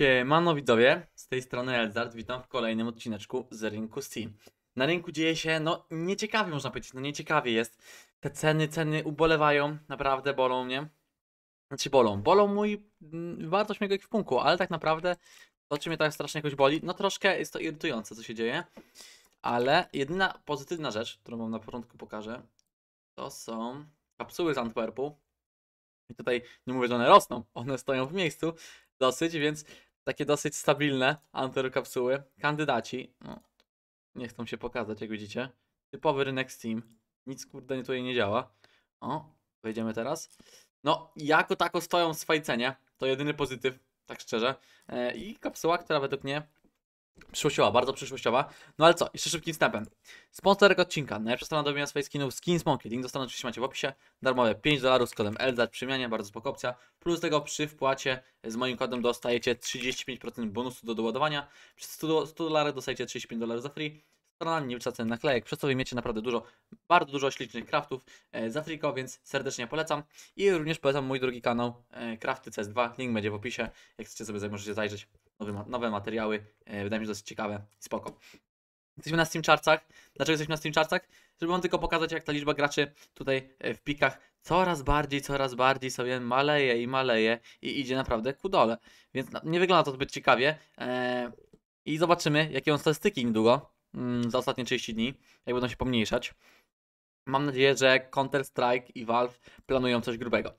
Siemano widzowie, z tej strony Elzard, witam w kolejnym odcineczku z rynku Steam. Na rynku dzieje się, no nieciekawie można powiedzieć, no nieciekawie jest. Te ceny, ceny ubolewają, naprawdę bolą mnie. Znaczy bolą, bolą mój mm, wartość mojego ekwipunku, ale tak naprawdę to czy mnie tak strasznie jakoś boli, no troszkę jest to irytujące co się dzieje. Ale jedyna pozytywna rzecz, którą wam na początku pokażę, to są kapsuły z Antwerpu. I tutaj nie mówię, że one rosną, one stoją w miejscu dosyć, więc takie dosyć stabilne kapsuły Kandydaci, no, nie chcą się pokazać, jak widzicie. Typowy rynek Steam. Nic kurde tutaj nie działa. O, wejdziemy teraz. No, jako tako stoją w swojej cenie. To jedyny pozytyw, tak szczerze. E, I kapsuła, która według mnie Przyszłościowa, bardzo przyszłościowa. No ale co, jeszcze szybkim snapem. Sponsor tego odcinka, najlepsza strona do wymiany swoich skinów, skin Smoky. Link do strony oczywiście macie w opisie. Darmowe 5 dolarów z kodem LZ przy wymianie, bardzo spoko opcja. Plus tego przy wpłacie z moim kodem dostajecie 35% bonusu do doładowania. Przy 100, 100 dolarach dostajecie 35 dolarów za free. Strona nie wylicza cen naklejek, przez co wymiecie naprawdę dużo, bardzo dużo ślicznych craftów e, za friko, więc serdecznie polecam. I również polecam mój drugi kanał, e, Crafty CS2, link będzie w opisie, jak chcecie sobie możecie zajrzeć nowe, nowe materiały. E, wydaje mi się dosyć ciekawe. i Spoko. Jesteśmy na Steam Chartsach. Dlaczego jesteśmy na Steam Chartsach? Żeby wam tylko pokazać, jak ta liczba graczy tutaj e, w pikach coraz bardziej, coraz bardziej sobie maleje i maleje i idzie naprawdę ku dole. Więc nie wygląda to zbyt ciekawie. E, I zobaczymy, jakie będą statystyki niedługo, mm, za ostatnie 30 dni, jak będą się pomniejszać. Mam nadzieję, że Counter-Strike i Valve planują coś grubego.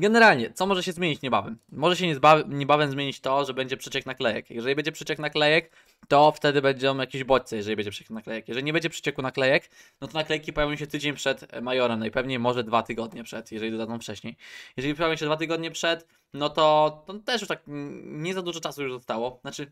Generalnie, co może się zmienić niebawem? Może się niebawem zmienić to, że będzie na naklejek. Jeżeli będzie na naklejek, to wtedy będą jakieś bodźce, jeżeli będzie na naklejek. Jeżeli nie będzie na naklejek, no to naklejki pojawią się tydzień przed Majorem, najpewniej no może dwa tygodnie przed, jeżeli dodadzą wcześniej. Jeżeli pojawią się dwa tygodnie przed, no to, to też już tak nie za dużo czasu już zostało. Znaczy,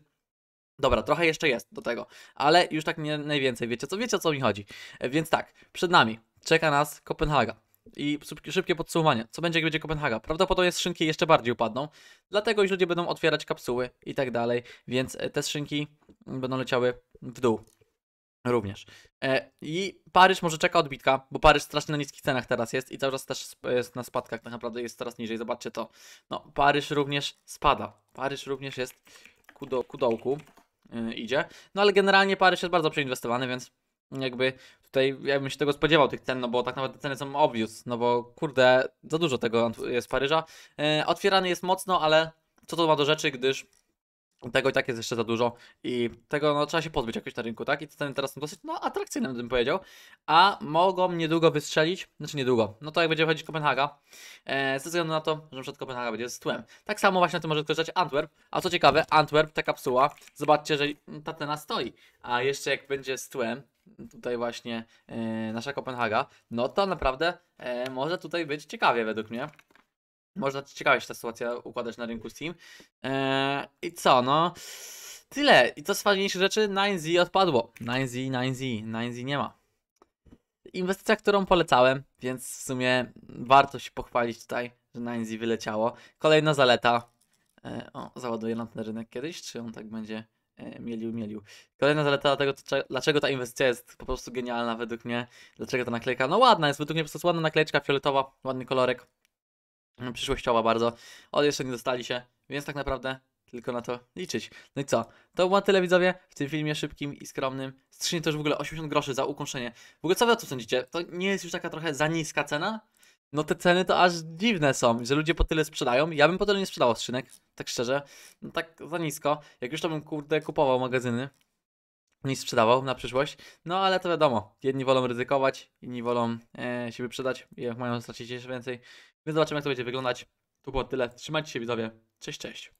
Dobra, trochę jeszcze jest do tego, ale już tak nie najwięcej, wiecie co, wiecie o co mi chodzi. E, więc tak, przed nami czeka nas Kopenhaga. I szybkie podsumowanie. Co będzie, jak będzie Kopenhaga? Prawdopodobnie skrzynki jeszcze bardziej upadną, dlatego już ludzie będą otwierać kapsuły i tak dalej, więc e, te skrzynki będą leciały w dół również. E, I Paryż może czeka odbitka, bo Paryż strasznie na niskich cenach teraz jest i cały czas też jest na spadkach, tak naprawdę jest coraz niżej, zobaczcie to. No, Paryż również spada. Paryż również jest ku, do, ku dołku, yy, idzie. No ale generalnie Paryż jest bardzo przeinwestowany, więc jakby tutaj ja bym się tego spodziewał tych cen, no bo tak naprawdę ceny są obvious, no bo kurde, za dużo tego jest z Paryża. E, otwierany jest mocno, ale co to ma do rzeczy, gdyż tego i tak jest jeszcze za dużo i tego no, trzeba się pozbyć jakoś na rynku, tak? I te ceny teraz są dosyć no, atrakcyjne, bym powiedział, a mogą niedługo wystrzelić, znaczy niedługo, no to jak będzie wchodzić Kopenhaga, e, ze względu na to, że przed Kopenhaga będzie z tłem. Tak samo właśnie na tym może skorzystać Antwerp, a co ciekawe, Antwerp, ta kapsuła, zobaczcie, że ta cena stoi, a jeszcze jak będzie z tłem, tutaj właśnie e, nasza Kopenhaga, no to naprawdę e, może tutaj być ciekawie według mnie. Można ciekawie się ta sytuacja układać na rynku Steam. E, I co, no... Tyle. I co z fajniejszych rzeczy? 9Z odpadło. 9Z, 9Z, 9Z nie ma. Inwestycja, którą polecałem, więc w sumie warto się pochwalić tutaj, że 9Z wyleciało. Kolejna zaleta. E, o, załaduję nam ten rynek kiedyś, czy on tak będzie E, mielił, mielił. Kolejna zaleta tego, dlaczego ta inwestycja jest po prostu genialna według mnie. Dlaczego ta naklejka? No ładna jest, według mnie po prostu ładna naklejeczka fioletowa, ładny kolorek. Mm, przyszłościowa bardzo. Od jeszcze nie dostali się, więc tak naprawdę tylko na to liczyć. No i co? To było tyle widzowie w tym filmie szybkim i skromnym. Strzynie też w ogóle 80 groszy za ukończenie. W ogóle co wy o tym sądzicie? To nie jest już taka trochę za niska cena? No te ceny to aż dziwne są, że ludzie po tyle sprzedają. Ja bym po tyle nie sprzedał skrzynek tak szczerze, no tak za nisko. Jak już to bym kurde kupował magazyny, nic sprzedawał na przyszłość. No ale to wiadomo, jedni wolą ryzykować, inni wolą e, się wyprzedać, jak mają stracić jeszcze więcej. Więc zobaczymy jak to będzie wyglądać. Tu było tyle. Trzymajcie się widzowie. Cześć, cześć.